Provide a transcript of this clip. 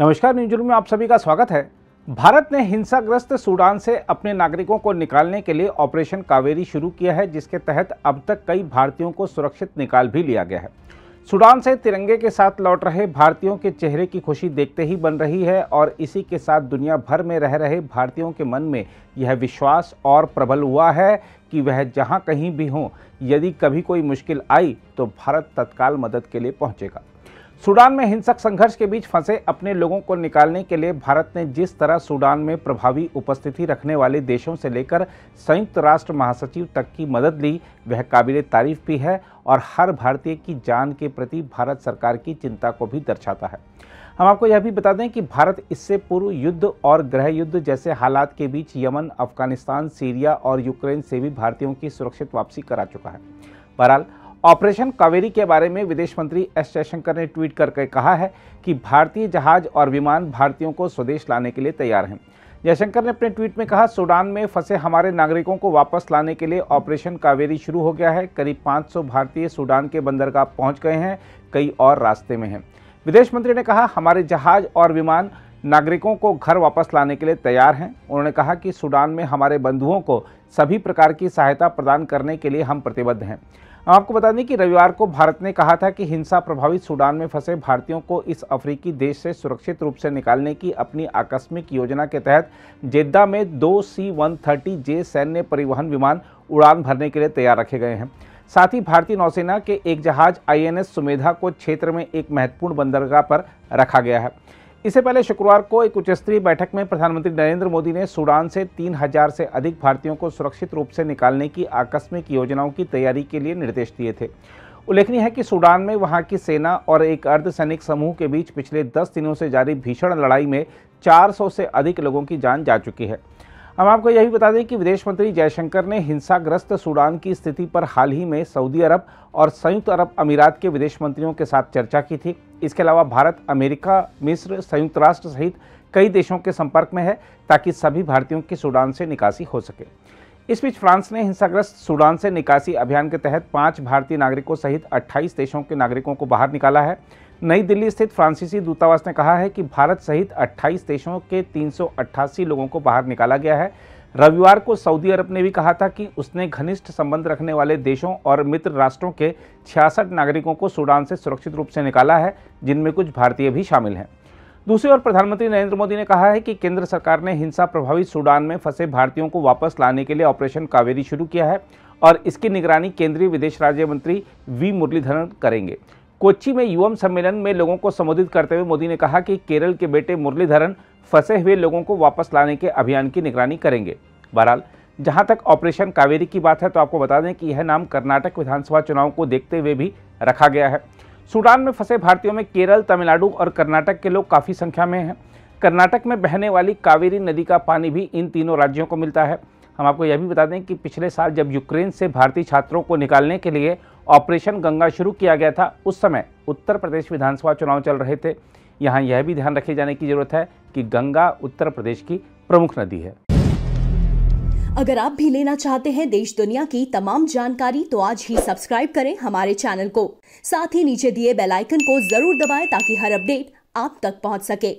नमस्कार news room में आप सभी का स्वागत है भारत ने हिंसाग्रस्त सूडान से अपने नागरिकों को निकालने के लिए ऑपरेशन कावेरी शुरू किया है जिसके तहत अब तक कई भारतीयों को सुरक्षित निकाल भी लिया गया है सूडान से तिरंगे के साथ लौट रहे भारतीयों के चेहरे की खुशी देखते ही बन रही है और इसी के साथ दुनिया भर में रह रहे भारतीयों के मन में यह विश्वास और प्रबल हुआ है कि वह जहां कहीं भी हों यदि कभी कोई मुश्किल आई तो भारत तत्काल मदद के लिए पहुंचेगा सूडान में हिंसक संघर्ष के बीच फंसे अपने लोगों को निकालने के लिए भारत ने जिस तरह सूडान में प्रभावी उपस्थिति रखने वाले देशों से लेकर संयुक्त राष्ट्र महासचिव तक की मदद ली वह काबिल तारीफ भी है और हर भारतीय की जान के प्रति भारत सरकार की चिंता को भी दर्शाता है हम आपको यह भी बता दें कि भारत इससे पूर्व युद्ध और गृह युद्ध जैसे हालात के बीच यमन अफगानिस्तान सीरिया और यूक्रेन से भी भारतीयों की सुरक्षित वापसी करा चुका है बहरहाल ऑपरेशन कावेरी के बारे में विदेश मंत्री एस जयशंकर ने ट्वीट करके कहा है कि भारतीय जहाज और विमान भारतीयों को स्वदेश लाने के लिए तैयार हैं जयशंकर ने अपने ट्वीट में कहा सूडान में फंसे हमारे नागरिकों को वापस लाने के लिए ऑपरेशन कावेरी शुरू हो गया है करीब 500 भारतीय सूडान के बंदरगाह पहुंच गए हैं कई और रास्ते में हैं विदेश मंत्री ने कहा हमारे जहाज और विमान नागरिकों को घर वापस लाने के लिए तैयार हैं उन्होंने कहा कि सूडान में हमारे बंधुओं को सभी प्रकार की सहायता प्रदान करने के लिए हम प्रतिबद्ध हैं आपको बता दें कि रविवार को भारत ने कहा था कि हिंसा प्रभावित सूडान में फंसे भारतीयों को इस अफ्रीकी देश से सुरक्षित रूप से निकालने की अपनी आकस्मिक योजना के तहत जेद्दा में दो सी वन थर्टी जे सैन्य परिवहन विमान उड़ान भरने के लिए तैयार रखे गए हैं साथ ही भारतीय नौसेना के एक जहाज आईएनएस सुमेधा को क्षेत्र में एक महत्वपूर्ण बंदरगाह पर रखा गया है इससे पहले शुक्रवार को एक उच्च स्तरीय बैठक में प्रधानमंत्री नरेंद्र मोदी ने सूडान से 3000 से अधिक भारतीयों को सुरक्षित रूप से निकालने की आकस्मिक योजनाओं की तैयारी के लिए निर्देश दिए थे उल्लेखनीय है कि सूडान में वहां की सेना और एक अर्धसैनिक समूह के बीच पिछले 10 दिनों से जारी भीषण लड़ाई में 400 से अधिक लोगों की जान जा चुकी है हम आपको यही बता दें कि विदेश मंत्री जयशंकर ने हिंसाग्रस्त सूडान की स्थिति पर हाल ही में सऊदी अरब और संयुक्त अरब अमीरात के विदेश मंत्रियों के साथ चर्चा की थी इसके अलावा भारत अमेरिका मिस्र संयुक्त राष्ट्र सहित कई देशों के संपर्क में है ताकि सभी भारतीयों की सूडान से निकासी हो सके इस बीच फ्रांस ने हिंसाग्रस्त सूडान से निकासी अभियान के तहत पाँच भारतीय नागरिकों सहित अट्ठाईस देशों के नागरिकों को बाहर निकाला है नई दिल्ली स्थित फ्रांसीसी दूतावास ने कहा है कि भारत सहित 28 देशों के 388 लोगों को बाहर निकाला गया है रविवार को सऊदी अरब ने भी कहा था कि उसने घनिष्ठ संबंध रखने वाले देशों और मित्र राष्ट्रों के छियासठ नागरिकों को सूडान से सुरक्षित रूप से निकाला है जिनमें कुछ भारतीय भी शामिल हैं दूसरी ओर प्रधानमंत्री नरेंद्र मोदी ने कहा है कि केंद्र सरकार ने हिंसा प्रभावित सूडान में फंसे भारतीयों को वापस लाने के लिए ऑपरेशन कावेरी शुरू किया है और इसकी निगरानी केंद्रीय विदेश राज्य मंत्री वी मुरलीधरन करेंगे कोच्चि में युवम सम्मेलन में लोगों को संबोधित करते हुए मोदी ने कहा कि केरल के बेटे मुरलीधरन फंसे हुए लोगों को वापस लाने के अभियान की निगरानी करेंगे बहरहाल जहां तक ऑपरेशन कावेरी की बात है तो आपको बता दें कि यह नाम कर्नाटक विधानसभा चुनाव को देखते हुए भी रखा गया है सूडान में फंसे भारतीयों में केरल तमिलनाडु और कर्नाटक के लोग काफ़ी संख्या में हैं कर्नाटक में बहने वाली कावेरी नदी का पानी भी इन तीनों राज्यों को मिलता है हम आपको यह भी बता दें कि पिछले साल जब यूक्रेन से भारतीय छात्रों को निकालने के लिए ऑपरेशन गंगा शुरू किया गया था उस समय उत्तर प्रदेश विधानसभा चुनाव चल रहे थे यहाँ यह भी ध्यान रखे जाने की जरूरत है कि गंगा उत्तर प्रदेश की प्रमुख नदी है अगर आप भी लेना चाहते हैं देश दुनिया की तमाम जानकारी तो आज ही सब्सक्राइब करें हमारे चैनल को साथ ही नीचे दिए बेल आइकन को जरूर दबाएं ताकि हर अपडेट आप तक पहुंच सके